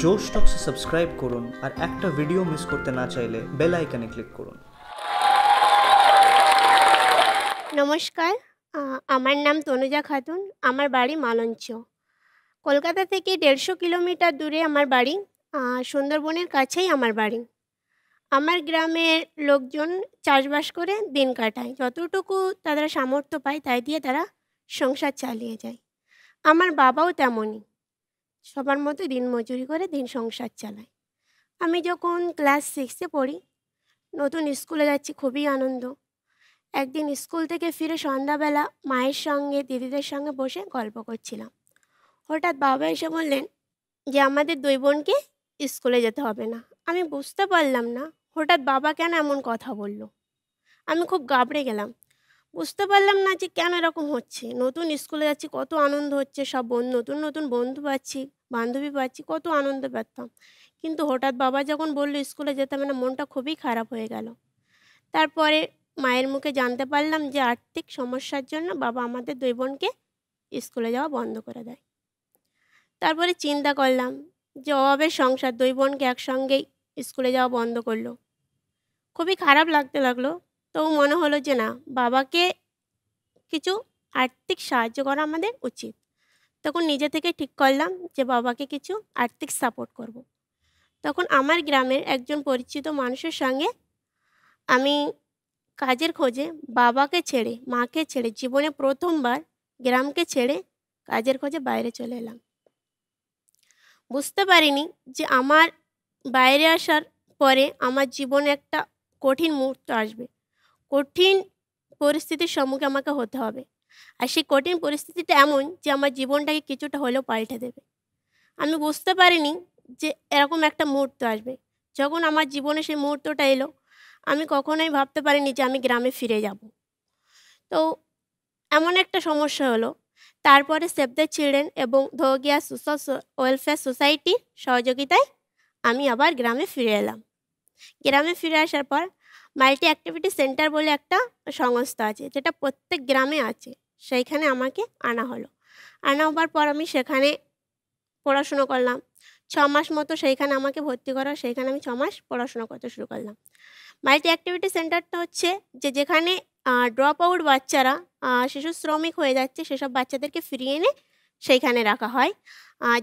জোশ টক্সে সাবস্ক্রাইব করুন আর একটা ভিডিও মিস করতে না চাইলে বেল আইকনে ক্লিক করুন নমস্কার আমার নাম তনুজা খাতুন আমার বাড়ি মালঞ্চ কলকাতা থেকে দেড়শো কিলোমিটার দূরে আমার বাড়ি সুন্দরবনের কাছেই আমার বাড়ি আমার গ্রামের লোকজন চাষবাস করে দিন কাটায় যতটুকু তারা সামর্থ্য পায় তাই দিয়ে তারা সংসার চালিয়ে যায় আমার বাবাও তেমনই সবার মতো দিন মজুরি করে দিন সংসার চালাই আমি যখন ক্লাস সিক্সে পড়ি নতুন স্কুলে যাচ্ছি খুবই আনন্দ একদিন স্কুল থেকে ফিরে সন্ধ্যাবেলা মায়ের সঙ্গে দিদিদের সঙ্গে বসে গল্প করছিলাম হঠাৎ বাবা এসে বললেন যে আমাদের দুই বোনকে স্কুলে যেতে হবে না আমি বুঝতে পারলাম না হঠাৎ বাবা কেন এমন কথা বলল আমি খুব গাবড়ে গেলাম বুঝতে পারলাম না যে কেন এরকম হচ্ছে নতুন স্কুলে যাচ্ছি কত আনন্দ হচ্ছে সব নতুন নতুন বন্ধু পাচ্ছি বান্ধবী পাচ্ছি কত আনন্দ পেতাম কিন্তু হঠাৎ বাবা যখন বললো স্কুলে যেতে মানে না মনটা খুবই খারাপ হয়ে গেল তারপরে মায়ের মুখে জানতে পারলাম যে আর্থিক সমস্যার জন্য বাবা আমাদের দুই বোনকে স্কুলে যাওয়া বন্ধ করে দেয় তারপরে চিন্তা করলাম যে অভাবের সংসার দুই বোনকে একসঙ্গেই স্কুলে যাওয়া বন্ধ করলো খুবই খারাপ লাগতে লাগলো তো মনে হলো যে না বাবাকে কিছু আর্থিক সাহায্য করা আমাদের উচিত তখন নিজে থেকে ঠিক করলাম যে বাবাকে কিছু আর্থিক সাপোর্ট করব। তখন আমার গ্রামের একজন পরিচিত মানুষের সঙ্গে আমি কাজের খোঁজে বাবাকে ছেড়ে মাকে ছেড়ে জীবনে প্রথমবার গ্রামকে ছেড়ে কাজের খোঁজে বাইরে চলে এলাম বুঝতে পারিনি যে আমার বাইরে আসার পরে আমার জীবনে একটা কঠিন মুহূর্ত আসবে কঠিন পরিস্থিতির সম্মুখে আমাকে হতে হবে আর সেই কঠিন পরিস্থিতিটা এমন যে আমার জীবনটাকে কিছুটা হলেও পাল্টে দেবে আমি বুঝতে পারিনি যে এরকম একটা মুহূর্ত আসবে যখন আমার জীবনে সেই মুহূর্তটা এলো আমি কখনোই ভাবতে পারিনি যে আমি গ্রামে ফিরে যাব তো এমন একটা সমস্যা হলো তারপরে সেভ দ্য চিলড্রেন এবং ধোগিয়া সোশ্যাল ওয়েলফেয়ার সোসাইটির সহযোগিতায় আমি আবার গ্রামে ফিরে এলাম গ্রামে ফিরে আসার পর মাল্টি অ্যাক্টিভিটি সেন্টার বলে একটা সংস্থা আছে যেটা প্রত্যেক গ্রামে আছে সেইখানে আমাকে আনা হলো আনা হবার পর আমি সেখানে পড়াশুনো করলাম ছ মাস মতো সেইখানে আমাকে ভর্তি করা সেইখানে আমি ছ মাস পড়াশুনো করতে শুরু করলাম মাল্টি অ্যাক্টিভিটি সেন্টারটা হচ্ছে যে যেখানে ড্রপ আউট বাচ্চারা শিশু শ্রমিক হয়ে যাচ্ছে সেসব বাচ্চাদেরকে ফিরিয়ে এনে সেইখানে রাখা হয়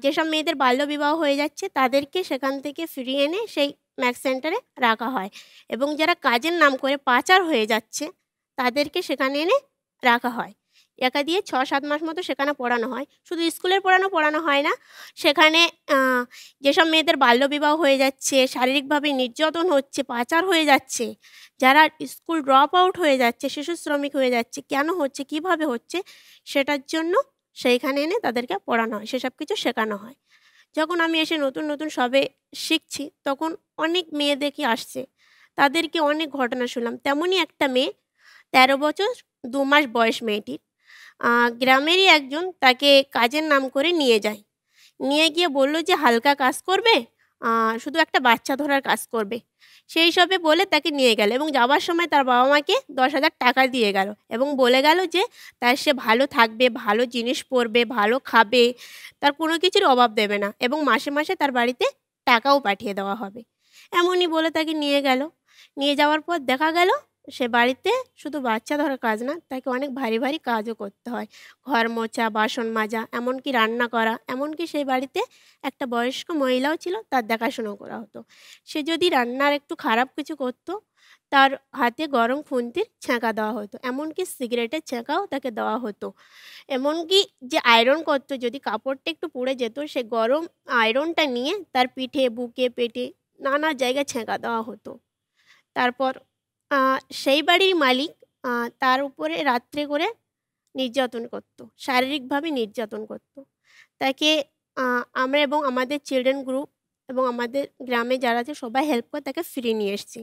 যেসব মেয়েদের বাল্যবিবাহ হয়ে যাচ্ছে তাদেরকে সেখান থেকে ফিরিয়ে এনে সেই ম্যাক্স সেন্টারে রাখা হয় এবং যারা কাজের নাম করে পাচার হয়ে যাচ্ছে তাদেরকে সেখানে এনে রাখা হয় একা দিয়ে ছ সাত মাস মতো সেখানে পড়ানো হয় শুধু স্কুলের পড়ানো পড়ানো হয় না সেখানে যেসব মেয়েদের বাল্যবিবাহ হয়ে যাচ্ছে শারীরিকভাবে নির্যাতন হচ্ছে পাচার হয়ে যাচ্ছে যারা স্কুল ড্রপ আউট হয়ে যাচ্ছে শিশু শ্রমিক হয়ে যাচ্ছে কেন হচ্ছে কিভাবে হচ্ছে সেটার জন্য সেইখানে এনে তাদেরকে পড়ানো হয় সেসব কিছু শেখানো হয় যখন আমি এসে নতুন নতুন সবে শিখছি তখন অনেক মেয়ে দেখি আসছে তাদেরকে অনেক ঘটনা শুনলাম তেমনই একটা মেয়ে তেরো বছর দু মাস বয়স মেয়েটির গ্রামেরই একজন তাকে কাজের নাম করে নিয়ে যায় নিয়ে গিয়ে বলল যে হালকা কাজ করবে শুধু একটা বাচ্চা ধরার কাজ করবে সেই হিসাবে বলে তাকে নিয়ে গেল এবং যাওয়ার সময় তার বাবা মাকে দশ হাজার টাকা দিয়ে গেল এবং বলে গেল যে তার সে ভালো থাকবে ভালো জিনিস পরবে ভালো খাবে তার কোনো কিছুর অভাব দেবে না এবং মাসে মাসে তার বাড়িতে টাকাও পাঠিয়ে দেওয়া হবে এমনই বলে তাকে নিয়ে গেল নিয়ে যাওয়ার পর দেখা গেল সে বাড়িতে শুধু বাচ্চা ধরা কাজ না তাকে অনেক ভারী ভারী কাজও করতে হয় ঘর মোছা বাসন মাজা এমনকি রান্না করা এমনকি সেই বাড়িতে একটা বয়স্ক মহিলাও ছিল তার দেখাশোনা করা হতো সে যদি রান্নার একটু খারাপ কিছু করতো তার হাতে গরম খুন্তির ছ্যাঁকা দেওয়া হতো এমনকি সিগারেটের ছেঁকাও তাকে দেওয়া হতো এমনকি যে আয়রন করতো যদি কাপড়টা একটু পুড়ে যেত সে গরম আয়রনটা নিয়ে তার পিঠে বুকে পেটে নানা জায়গায় ছেঁকা দেওয়া হতো তারপর সেই বাড়ির মালিক তার উপরে রাত্রে করে নির্যাতন করত শারীরিকভাবে নির্যাতন করত তাকে আমরা এবং আমাদের চিলড্রেন গ্রুপ এবং আমাদের গ্রামে যারা আছে সবাই হেল্প করে তাকে ফিরিয়ে নিয়ে এসেছি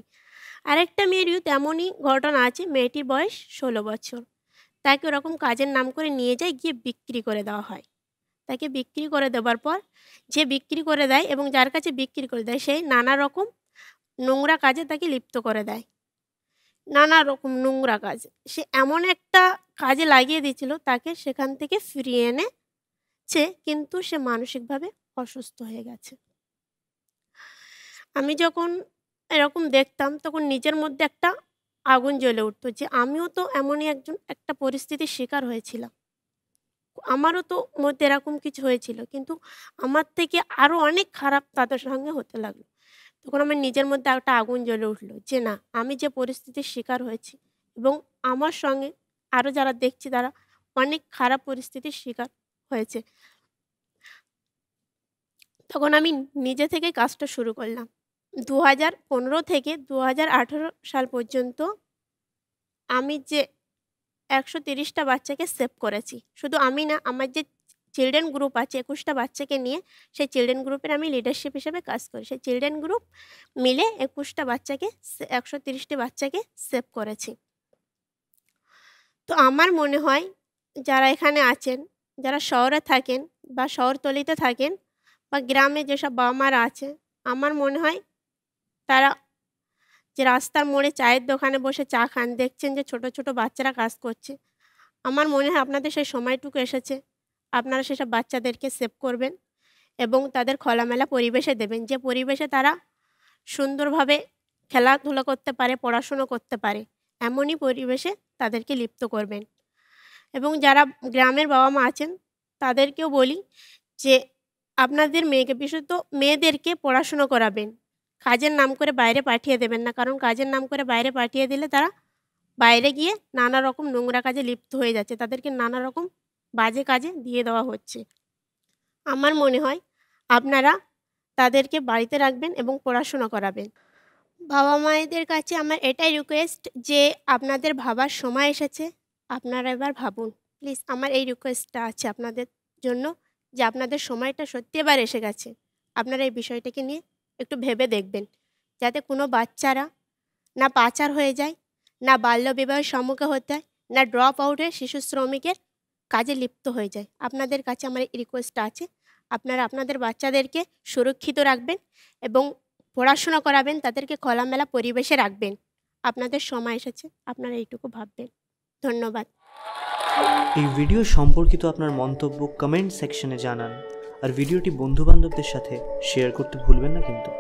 আরেকটা মেয়েরও তেমনই ঘটনা আছে মেয়েটির বয়স ষোলো বছর তাকে ওরকম কাজের নাম করে নিয়ে যায় গিয়ে বিক্রি করে দেওয়া হয় তাকে বিক্রি করে দেওয়ার পর যে বিক্রি করে দেয় এবং যার কাছে বিক্রি করে দেয় সেই নানা রকম নোংরা কাজে তাকে লিপ্ত করে দেয় নানা রকম নোংরা কাজ সে এমন একটা কাজে লাগিয়ে দিয়েছিল তাকে সেখান থেকে ফিরিয়ে এনেছে কিন্তু সে মানসিকভাবে অসুস্থ হয়ে গেছে আমি যখন এরকম দেখতাম তখন নিজের মধ্যে একটা আগুন জ্বলে উঠতো যে আমিও তো এমনই একজন একটা পরিস্থিতির শিকার হয়েছিলাম আমারও তো মধ্যে এরকম কিছু হয়েছিল কিন্তু আমার থেকে আরও অনেক খারাপ তাদের সঙ্গে হতে লাগলো তখন আমার নিজের মধ্যে একটা আগুন জ্বলে উঠলো যে না আমি যে পরিস্থিতির শিকার হয়েছি এবং আমার সঙ্গে আরও যারা দেখছি তারা অনেক খারাপ পরিস্থিতির শিকার হয়েছে তখন আমি নিজে থেকেই কাজটা শুরু করলাম দু হাজার পনেরো থেকে দু হাজার আঠেরো সাল পর্যন্ত আমি যে একশো তিরিশটা বাচ্চাকে সেভ করেছি শুধু আমি না আমার যে চিলড্রেন গ্রুপ আছে একুশটা বাচ্চাকে নিয়ে সেই চিলড্রেন গ্রুপের আমি লিডারশিপ হিসেবে কাজ করি সেই চিলড্রেন গ্রুপ মিলে একুশটা বাচ্চাকে একশো তিরিশটি বাচ্চাকে সেভ করেছি তো আমার মনে হয় যারা এখানে আছেন যারা শহরে থাকেন বা শহরতলিতে থাকেন বা গ্রামে যেসব বাবা মারা আছে আমার মনে হয় তারা যে রাস্তার মোড়ে চায়ের দোকানে বসে চা খান দেখছেন যে ছোট ছোট বাচ্চারা কাজ করছে আমার মনে হয় আপনাদের সেই সময়টুকু এসেছে আপনারা সেসব বাচ্চাদেরকে সেভ করবেন এবং তাদের খোলামেলা পরিবেশে দেবেন যে পরিবেশে তারা সুন্দরভাবে খেলাধুলা করতে পারে পড়াশুনো করতে পারে এমনই পরিবেশে তাদেরকে লিপ্ত করবেন এবং যারা গ্রামের বাবা মা আছেন তাদেরকেও বলি যে আপনাদের মেয়েকে বিশুদ্ধ মেয়েদেরকে পড়াশুনো করাবেন কাজের নাম করে বাইরে পাঠিয়ে দেবেন না কারণ কাজের নাম করে বাইরে পাঠিয়ে দিলে তারা বাইরে গিয়ে নানা রকম নোংরা কাজে লিপ্ত হয়ে যাচ্ছে তাদেরকে নানা রকম বাজে কাজে দিয়ে দেওয়া হচ্ছে আমার মনে হয় আপনারা তাদেরকে বাড়িতে রাখবেন এবং পড়াশোনা করাবেন বাবা মায়েদের কাছে আমার এটাই রিকোয়েস্ট যে আপনাদের ভাবার সময় এসেছে আপনারা এবার ভাবুন প্লিজ আমার এই রিকোয়েস্টটা আছে আপনাদের জন্য যে আপনাদের সময়টা সত্যি এবার এসে গেছে আপনারা এই বিষয়টাকে নিয়ে একটু ভেবে দেখবেন যাতে কোনো বাচ্চারা না পাচার হয়ে যায় না বাল্যবিবাহের সম্মুখে হতে হয় না ড্রপ আউটে শিশু শ্রমিকের কাজে লিপ্ত হয়ে যায় আপনাদের কাছে আমার রিকোয়েস্ট আছে আপনারা আপনাদের বাচ্চাদেরকে সুরক্ষিত রাখবেন এবং পড়াশোনা করাবেন তাদেরকে খোলামেলা পরিবেশে রাখবেন আপনাদের সময় এসেছে আপনারা এইটুকু ভাববেন ধন্যবাদ এই ভিডিও সম্পর্কিত আপনার মন্তব্য কমেন্ট সেকশনে জানান আর ভিডিওটি বন্ধুবান্ধবদের সাথে শেয়ার করতে ভুলবেন না কিন্তু